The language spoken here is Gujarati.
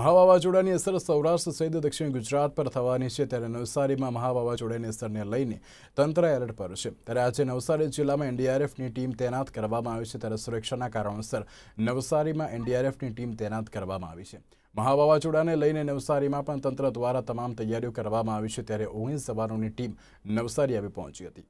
મહા વાવાઝોડાની અસર સૌરાષ્ટ્ર સહિત દક્ષિણ ગુજરાત પર થવાની છે ત્યારે નવસારીમાં મહા વાવાઝોડાની અસરને લઈને તંત્ર એલર્ટ પર છે ત્યારે આજે નવસારી જિલ્લામાં એનડીઆરએફની ટીમ તૈનાત કરવામાં આવી છે ત્યારે સુરક્ષાના કારણોસર નવસારીમાં એનડીઆરએફની ટીમ તૈનાત કરવામાં આવી છે મહા વાવાઝોડાને લઈને નવસારીમાં પણ તંત્ર દ્વારા તમામ તૈયારીઓ કરવામાં આવી છે ત્યારે ઓગણીસ જવાનોની ટીમ નવસારી આવી પહોંચી હતી